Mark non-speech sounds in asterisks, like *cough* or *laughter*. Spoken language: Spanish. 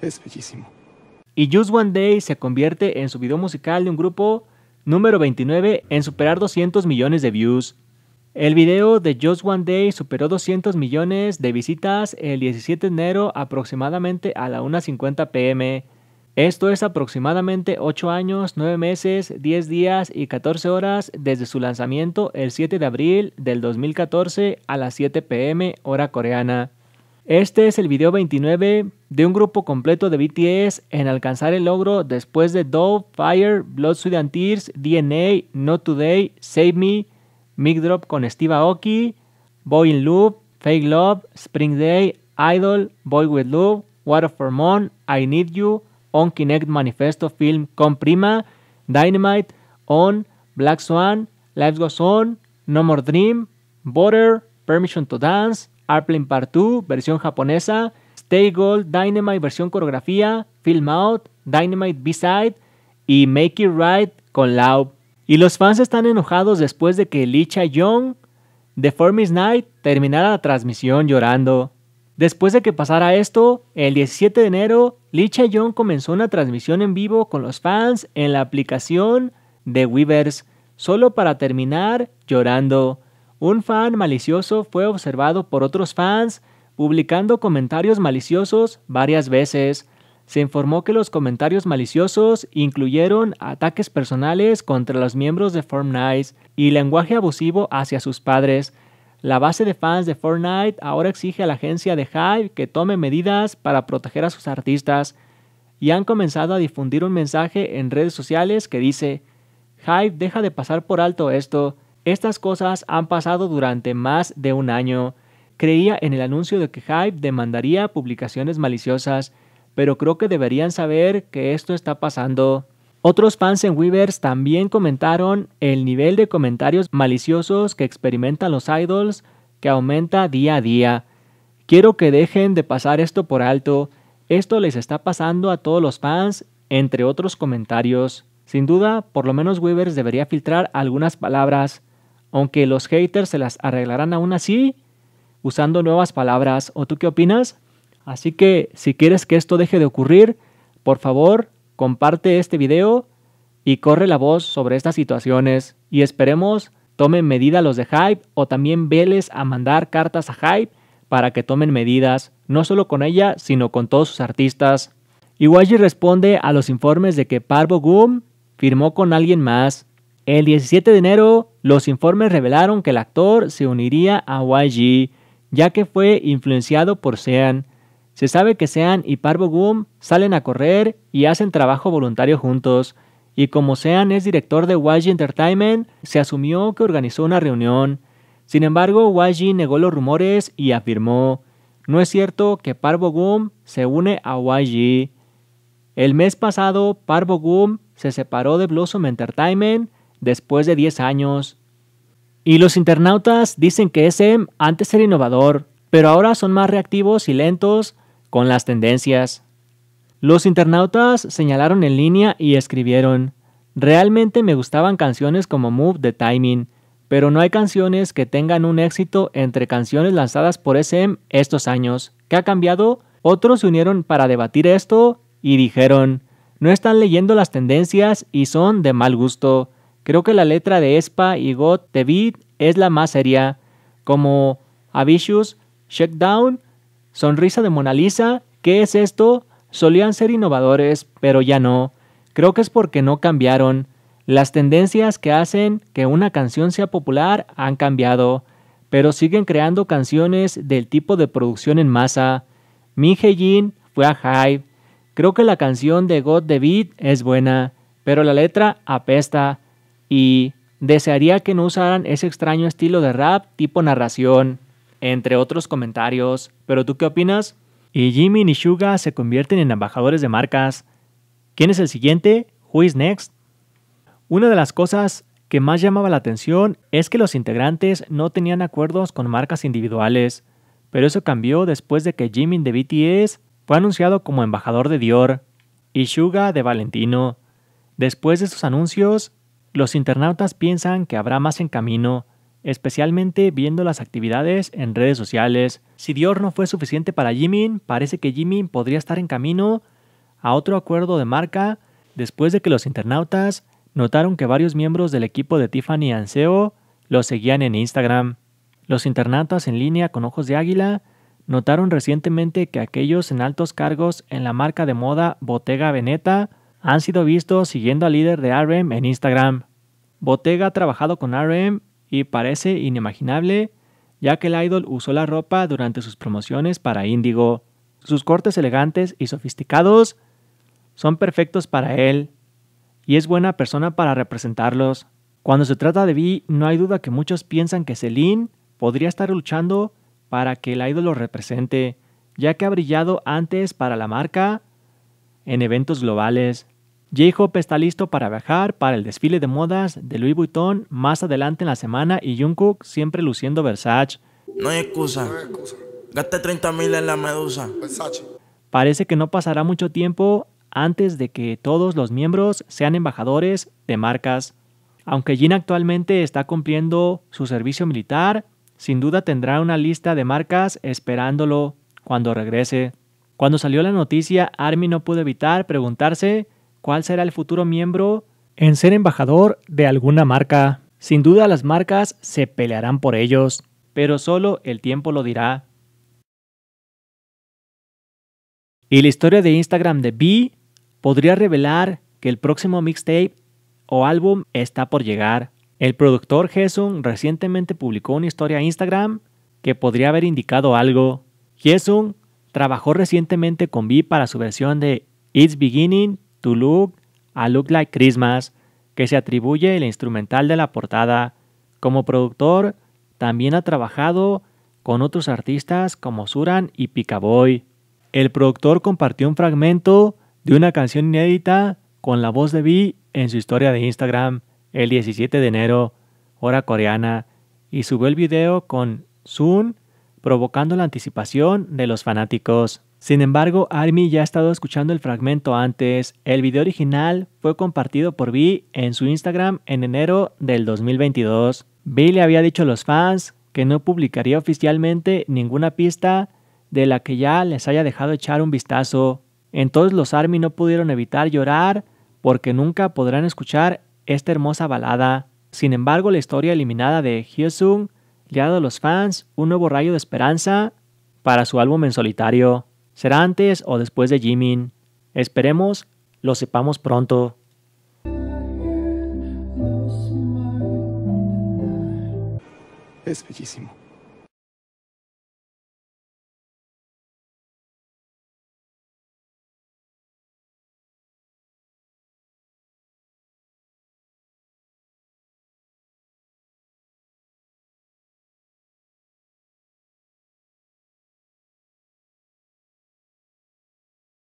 *laughs* es bellísimo. Y Just One Day se convierte en su video musical de un grupo número 29 en superar 200 millones de views. El video de Just One Day superó 200 millones de visitas el 17 de enero aproximadamente a la 1.50 pm. Esto es aproximadamente 8 años, 9 meses, 10 días y 14 horas desde su lanzamiento el 7 de abril del 2014 a las 7 pm hora coreana. Este es el video 29 de un grupo completo de BTS en alcanzar el logro después de Dove, Fire, Blood, Sweat Tears, DNA, No Today, Save Me, Mic Drop con Steve Aoki, Boy in Loop, Fake Love, Spring Day, Idol, Boy with Love, Water for Moon, I Need You, On Kinect Manifesto Film con Prima, Dynamite, On, Black Swan, Life Goes On, No More Dream, Border, Permission to Dance, Airplane Part 2, versión japonesa, Stay Gold, Dynamite versión coreografía, Film Out, Dynamite B-Side y Make It Right con Loud. Y los fans están enojados después de que Lee Young de Formis Night terminara la transmisión llorando. Después de que pasara esto, el 17 de enero, Lee Young comenzó una transmisión en vivo con los fans en la aplicación de Weavers, solo para terminar llorando. Un fan malicioso fue observado por otros fans publicando comentarios maliciosos varias veces. Se informó que los comentarios maliciosos incluyeron ataques personales contra los miembros de Fortnite y lenguaje abusivo hacia sus padres. La base de fans de Fortnite ahora exige a la agencia de Hive que tome medidas para proteger a sus artistas y han comenzado a difundir un mensaje en redes sociales que dice, «Hive deja de pasar por alto esto, estas cosas han pasado durante más de un año, Creía en el anuncio de que Hype demandaría publicaciones maliciosas, pero creo que deberían saber que esto está pasando. Otros fans en Weavers también comentaron el nivel de comentarios maliciosos que experimentan los idols que aumenta día a día. Quiero que dejen de pasar esto por alto. Esto les está pasando a todos los fans, entre otros comentarios. Sin duda, por lo menos Weavers debería filtrar algunas palabras. Aunque los haters se las arreglarán aún así, usando nuevas palabras. ¿O tú qué opinas? Así que si quieres que esto deje de ocurrir, por favor, comparte este video y corre la voz sobre estas situaciones y esperemos tomen medida los de Hype o también veles a mandar cartas a Hype para que tomen medidas, no solo con ella, sino con todos sus artistas. Iwaji responde a los informes de que Parvo Gum firmó con alguien más. El 17 de enero, los informes revelaron que el actor se uniría a YG ya que fue influenciado por Sean. Se sabe que Sean y Parvo Gum salen a correr y hacen trabajo voluntario juntos, y como Sean es director de YG Entertainment, se asumió que organizó una reunión. Sin embargo, YG negó los rumores y afirmó, no es cierto que Parvo Gum se une a YG. El mes pasado, Parvo Gum se separó de Blossom Entertainment después de 10 años. Y los internautas dicen que SM antes era innovador, pero ahora son más reactivos y lentos con las tendencias. Los internautas señalaron en línea y escribieron, realmente me gustaban canciones como Move the Timing, pero no hay canciones que tengan un éxito entre canciones lanzadas por SM estos años. ¿Qué ha cambiado? Otros se unieron para debatir esto y dijeron, no están leyendo las tendencias y son de mal gusto. Creo que la letra de Espa y God The Beat es la más seria, como Avicius, Shakedown, Sonrisa de Mona Lisa, ¿qué es esto? Solían ser innovadores, pero ya no. Creo que es porque no cambiaron. Las tendencias que hacen que una canción sea popular han cambiado, pero siguen creando canciones del tipo de producción en masa. Mi Heijin fue a Hype. Creo que la canción de God the Beat es buena, pero la letra apesta y desearía que no usaran ese extraño estilo de rap tipo narración, entre otros comentarios. ¿Pero tú qué opinas? Y Jimmy y Suga se convierten en embajadores de marcas. ¿Quién es el siguiente? ¿Who is next? Una de las cosas que más llamaba la atención es que los integrantes no tenían acuerdos con marcas individuales, pero eso cambió después de que Jimin de BTS fue anunciado como embajador de Dior y Suga de Valentino. Después de sus anuncios, los internautas piensan que habrá más en camino, especialmente viendo las actividades en redes sociales. Si Dior no fue suficiente para Jimin, parece que Jimin podría estar en camino a otro acuerdo de marca después de que los internautas notaron que varios miembros del equipo de Tiffany Anseo lo seguían en Instagram. Los internautas en línea con ojos de águila notaron recientemente que aquellos en altos cargos en la marca de moda Bottega Veneta han sido vistos siguiendo al líder de RM en Instagram. Bottega ha trabajado con RM y parece inimaginable ya que el idol usó la ropa durante sus promociones para Indigo. Sus cortes elegantes y sofisticados son perfectos para él y es buena persona para representarlos. Cuando se trata de Vi, no hay duda que muchos piensan que Celine podría estar luchando para que el idol lo represente, ya que ha brillado antes para la marca en eventos globales. J-Hope está listo para viajar para el desfile de modas de Louis Vuitton más adelante en la semana y Jungkook siempre luciendo Versace. No hay excusa. No mil en la medusa. Versace. Parece que no pasará mucho tiempo antes de que todos los miembros sean embajadores de marcas. Aunque Jin actualmente está cumpliendo su servicio militar, sin duda tendrá una lista de marcas esperándolo cuando regrese. Cuando salió la noticia, ARMY no pudo evitar preguntarse cuál será el futuro miembro en ser embajador de alguna marca. Sin duda las marcas se pelearán por ellos, pero solo el tiempo lo dirá. Y la historia de Instagram de B podría revelar que el próximo mixtape o álbum está por llegar. El productor Gesung recientemente publicó una historia a Instagram que podría haber indicado algo. Jesung Trabajó recientemente con V para su versión de It's Beginning to Look a Look Like Christmas, que se atribuye el instrumental de la portada. Como productor, también ha trabajado con otros artistas como Suran y Picaboy. El productor compartió un fragmento de una canción inédita con la voz de V en su historia de Instagram el 17 de enero, hora coreana, y subió el video con Soon provocando la anticipación de los fanáticos. Sin embargo, Army ya ha estado escuchando el fragmento antes. El video original fue compartido por Vi en su Instagram en enero del 2022. V le había dicho a los fans que no publicaría oficialmente ninguna pista de la que ya les haya dejado echar un vistazo. Entonces los Army no pudieron evitar llorar porque nunca podrán escuchar esta hermosa balada. Sin embargo, la historia eliminada de Hyosung le ha dado a los fans un nuevo rayo de esperanza para su álbum en solitario. ¿Será antes o después de Jimin? Esperemos lo sepamos pronto. Es bellísimo.